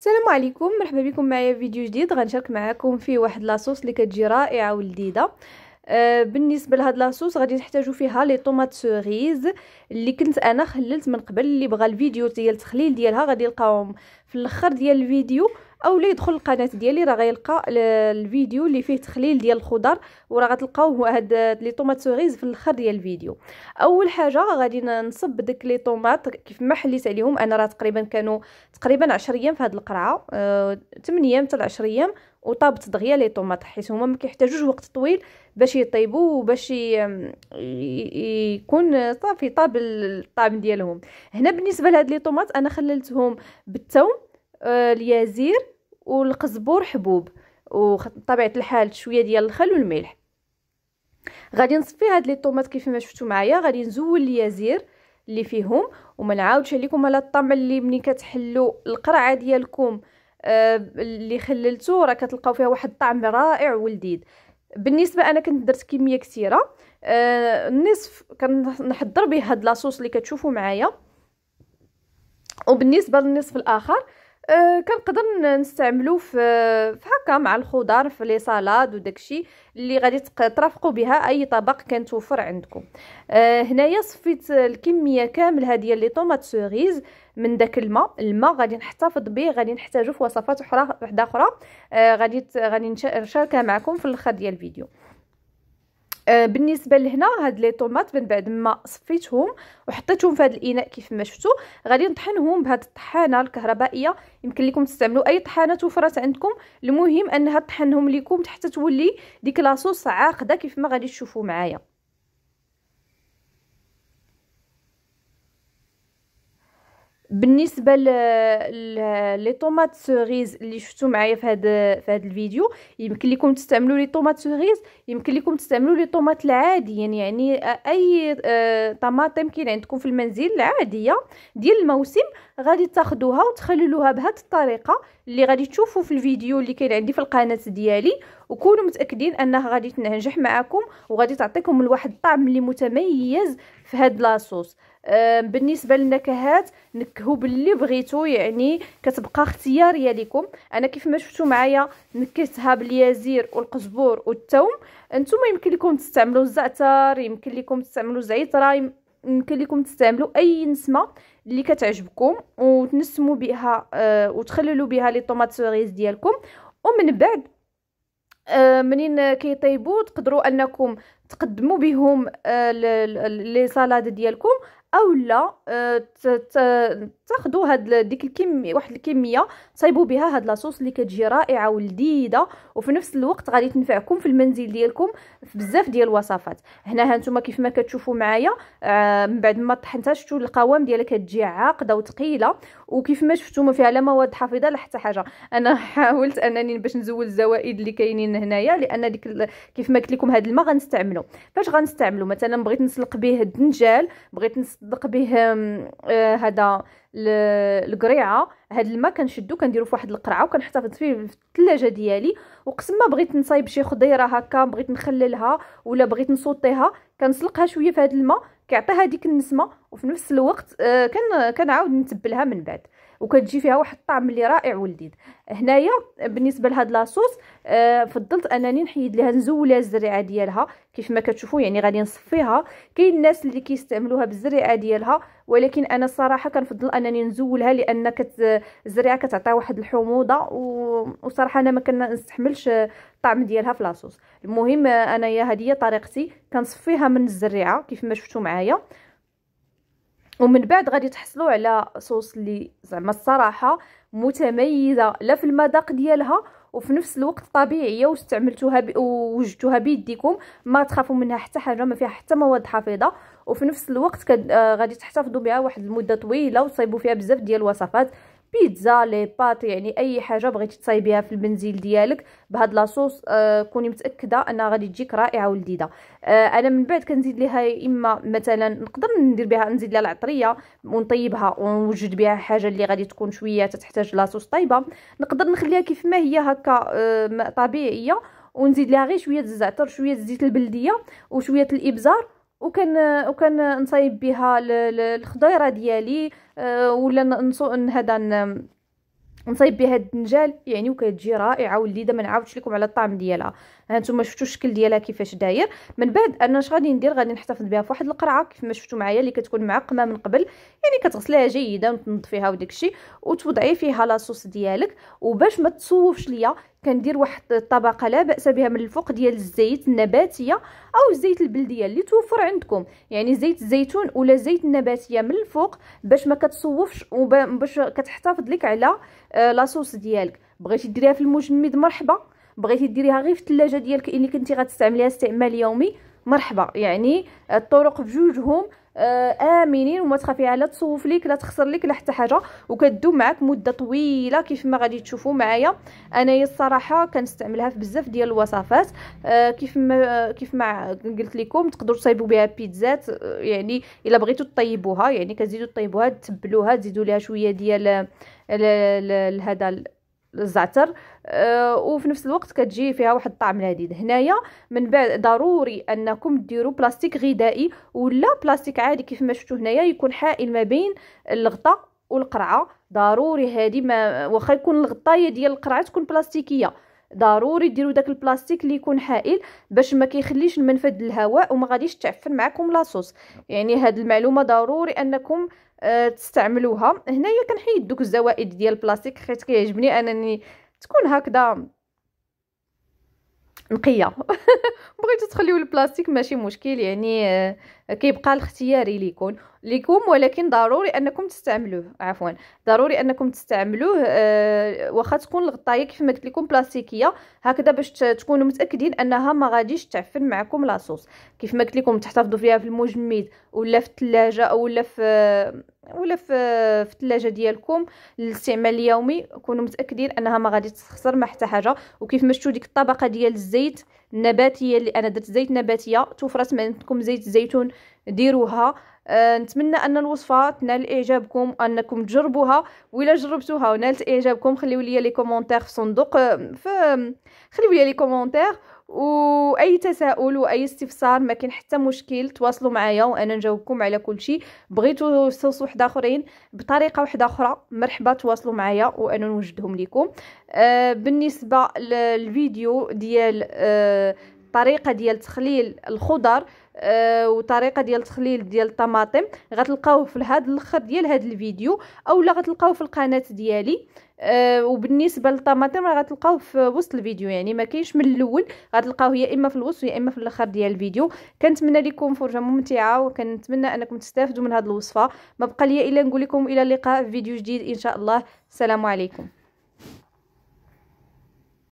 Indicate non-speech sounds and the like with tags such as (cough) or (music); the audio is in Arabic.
السلام عليكم مرحبا بكم معايا في فيديو جديد غنشارك معكم فيه واحد لاصوص اللي كتجي رائعه ولذيذه آه بالنسبه لهاد لاصوص غادي تحتاجوا فيها لي طوماط سوغيز اللي كنت انا خللت من قبل اللي بغى الفيديو ديال التخليل ديالها غادي يلقاهم في الاخر ديال الفيديو او اللي يدخل القناه ديالي راه غيلقى الفيديو اللي فيه تخليل ديال الخضر وراه غتلقاوه (laughs) هاد لي طوماط سوريز في الاخر ديال الفيديو اول حاجه غادي نصب ديك لي طوماط كيف ما حليت عليهم انا راه تقريبا كانوا تقريبا 10 ايام في هاد القرعه 8 آه، ايام حتى 10 ايام وطابت دغيا لي طوماط حيت هما ما كيحتاجوش وقت طويل باش يطيبوا وباش يكون صافي طاب الطعم ديالهم هنا بالنسبه لهاد لي طوماط انا خللتهم بالثوم آه، اليازير والقزبور حبوب وطبيعه الحال شويه ديال الخل والملح غادي نصفي هاد لي طوماط كيف ما شفتوا معايا غادي نزول اليازير اللي فيهم وما نعاودش عليكم على الطعم اللي ملي كتحلوا القرعه ديالكم آه اللي خللتو راه كتلقاو فيها واحد الطعم رائع ولذيذ بالنسبه انا كنت درت كميه كثيره آه النصف كنحضر به هاد لاصوص اللي كتشوفوا معايا وبالنسبه للنصف الاخر أه كنقدر نستعملو في في هكا مع الخضر في لي سالاد وداكشي اللي غادي ترافقوا بها اي طبق كان توفر عندكم أه هنايا صفيت الكميه كامله ديال لي طوماط سوريز من داك الماء الماء غادي نحتفظ به غادي نحتاجو في وصفات اخرى وحده اخرى أه غادي غادي نشاركها معكم في الاخر ديال الفيديو آه، بالنسبه لهنا هاد لي طوماط من بعد ما صفيتهم وحطيتهم في هذا الاناء كيف ما شفتوا غادي نطحنهم بهاد الطحانه الكهربائيه يمكن لكم تستعملوا اي طحانه توفرات عندكم المهم انها طحنهم لكم حتى تولي ديك لاصوص عاقده كيف ما غادي تشوفوا معايا بالنسبه ل لي طوماط سوريز اللي شفتو معايا في هذا في هذا الفيديو يمكن لكم تستعملوا لي طوماط سوريز يمكن لكم تستعملوا لي طوماط العاديين يعني, يعني اي طماطم كاين عندكم في المنزل العاديه ديال الموسم غادي تاخذوها وتخللوها بهذه الطريقه اللي غادي تشوفوا في الفيديو اللي كاين عندي في القناه ديالي وكونوا متاكدين انها غادي تنجح معكم وغادي تعطيكم واحد الطعم اللي متميز في هذا لاصوص بالنسبه للنكهات نكهو باللي بغيتو يعني كتبقى اختياريه لكم انا كيف ما شفتوا معايا نكهتها باليازير والقزبور والثوم انتم يمكن لكم تستعملوا الزعتر يمكن لكم تستعملوا زعتر يمكن لكم تستعملوا اي نسمه اللي كتعجبكم وتنسموا بها آه، وتخللوا بها لي طوماط سوريز ديالكم ومن بعد آه، منين كيطيبوا تقدروا انكم تقدموا بهم آه، لي سالاد ديالكم او لا آه، تاخذوا هاد ديك الكميه واحد الكميه تصايبوا بها هاد لاصوص اللي كتجي رائعه ولذيذه وفي نفس الوقت غادي تنفعكم في المنزل ديالكم في بزاف ديال الوصفات هنا ها انتم كيف ما كتشوفوا معايا آه من بعد ما طحنتها شفتوا القوام ديالها كتجي عاقده وثقيله وكيف ما شفتوا ما فيها لا مواد حافظه لا حتى حاجه انا (laughs) حاولت انني باش نزول الزوائد اللي كاينين هنايا لان ديك كيف ما قلت لكم هاد الماء غنستعملو فاش غنستعملو مثلا بغيت نسلق به الدنجال بغيت نسلق كتصدق به آه، هذا القريعه هذا الماء كنشدو كنديرو في واحد القرعه وكنحتفظ فيه في الثلاجه ديالي وقسم ما بغيت نصايب شي خضيره هكا بغيت نخللها ولا بغيت نسوطيها كنسلقها شويه في هذا الماء كيعطيها ديك النسمه وفي نفس الوقت آه، كنعاود نتبلها من بعد وكتجي فيها واحد الطعم اللي رائع ولذيذ هنايا بالنسبه لهاد لاصوص آه، فضلت انني نحيد ليها نزول ليها الزريعه ديالها كيف ما كتشوفوا يعني غادي نصفيها كاين الناس اللي كيستعملوها بالزريعه ديالها ولكن انا الصراحه كنفضل انني نزولها لان كت الزريعه كتعطي واحد الحموضه وصراحه انا ما كنستحملش الطعم ديالها في لاصوص المهم آه، انايا هذه هي طريقتي كنصفيها من الزريعه كيف ما شفتوا معايا ومن بعد غادي تحصلوا على صوص اللي زعما الصراحه متميزه لا في المذاق ديالها وفي نفس الوقت طبيعيه واستعملتوها ب... ووجدتوها بيديكم ما تخافوا منها حتى حاجه ما فيها حتى مواد حافظه وفي نفس الوقت كد... آه غادي تحتفظوا بها واحد المده طويله وتصايبوا فيها بزاف ديال الوصفات بيتزا لي بات يعني اي حاجه بغيتي تصايبيها في المنزل ديالك بهاد لاصوص آه كوني متاكده انها غادي تجيك رائعه ولذيذه آه انا من بعد كنزيد ليها اما مثلا نقدر ندير بها نزيد لها العطريه ونطيبها ونوجد بها حاجه اللي غادي تكون شويه تحتاج لاصوص طايبه نقدر نخليها كيف ما هي هكا آه طبيعيه ونزيد لها غير شويه الزعتر شويه الزيت البلديه وشويه الابزار وكان وكان نصايب بها الخضيره ديالي آه، ولا هذا نصايب بها الدنجال يعني وكتجي رائعه والليده ما نعاودش لكم على الطعم ديالها هانتوما شفتوا الشكل ديالها كيفاش داير من بعد انا اش غادي ندير غادي نحتفظ بها في واحد القرعه كيف ما شفتوا معايا اللي كتكون معقمه من قبل يعني كتغسليها جيدا وتنظفيها وداكشي وتوضعي فيها لاصوص ديالك وباش ما تصوفش ليا كندير واحد الطبقه لا باس بها من الفوق ديال الزيت النباتيه او الزيت البلديه اللي توفر عندكم يعني زيت الزيتون ولا زيت النباتيه من الفوق باش ما كتصوفش وباش كتحتفظ لك على آه، آه، لاصوص ديالك بغيتي ديريها في المجمد مرحبا بغيتي ديريها غير في الثلاجه ديالك اللي كنتي غتستعمليها استعمال يومي مرحبا يعني الطرق بجوجهم آه، امنين وما تخافي لا تصوف لك لا تخسر لك لا حتى حاجه وكدو معك مده طويله كيف ما غادي تشوفوا معايا انايا الصراحه كنستعملها في بزاف ديال الوصفات آه كيف ما كيف ما قلت لكم تقدروا تصايبوا بها بيتزات آه، يعني الا بغيتوا تطيبوها يعني كتزيدوا تطيبوها تبلوها تزيدوا لها شويه ديال آه، هذا الزعتر أه وفي نفس الوقت كتجي فيها واحد الطعم لذيذ هنايا من بعد ضروري انكم ديروا بلاستيك غذائي ولا بلاستيك عادي كيف ما شفتوا هنايا يكون حائل ما بين الغطاء والقرعه ضروري هذه ما واخا يكون الغطايه ديال القرعه تكون بلاستيكيه ضروري ديروا داك البلاستيك اللي يكون حائل باش ما كيخليش المنفذ الهواء وما غاديش تعفن معكم لاصوص يعني هاد المعلومه ضروري انكم أه تستعملوها هنايا كنحيد دوك الزوائد ديال البلاستيك حيت كيعجبني انني تكون هكذا نقيه (laughs) بغيتو تخليو البلاستيك ماشي مشكل يعني أه كيبقى الاختياري ليكم ليكم ولكن ضروري انكم تستعملوه عفوا ضروري انكم تستعملوه أه واخا تكون الغطايه كيف ما قلت لكم بلاستيكيه هكذا باش تكونوا متاكدين انها ما غاديش تعفن معكم لاصوص كيف ما قلت لكم تحتفظوا فيها في المجمد ولا في الثلاجه ولا في ولا في في الثلاجه ديالكم للاستعمال اليومي كونوا متاكدين انها ما غاديش تخسر ما حتى حاجه وكيف ما شفتوا ديك الطبقه ديال الزيت النباتيه اللي انا درت زيت نباتيه توفرت ما عندكم زيت الزيتون ديروها أه نتمنى ان الوصفه تنال اعجابكم انكم تجربوها والا جربتوها ونالت اعجابكم خليو لي لي كومونتير في صندوق آه، ف خليو لي لي كومونتير واي تساؤل واي استفسار ما كان حتى مشكل تواصلوا معايا وانا نجاوبكم على كل شيء بغيتوا صوص واحد اخرين بطريقه واحده اخرى مرحبا تواصلوا معايا وانا نوجدهم لكم آه بالنسبه للفيديو ديال آه الطريقه ديال تخليل الخضر آه وطريقه ديال تخليل ديال الطماطم غتلقاوه في هذا الاخر ديال هذا الفيديو اولا غتلقاوه في القناه ديالي آه وبالنسبه للطماطم راه غتلقاوه في وسط الفيديو يعني ما كاينش من الاول غتلقاوه يا اما في الوسط يا اما في الاخر ديال الفيديو كنتمنى لكم فرجه ممتعه وكنتمنى انكم تستافدوا من هذه الوصفه ما بقى لي الا نقول لكم الى اللقاء في فيديو جديد ان شاء الله السلام عليكم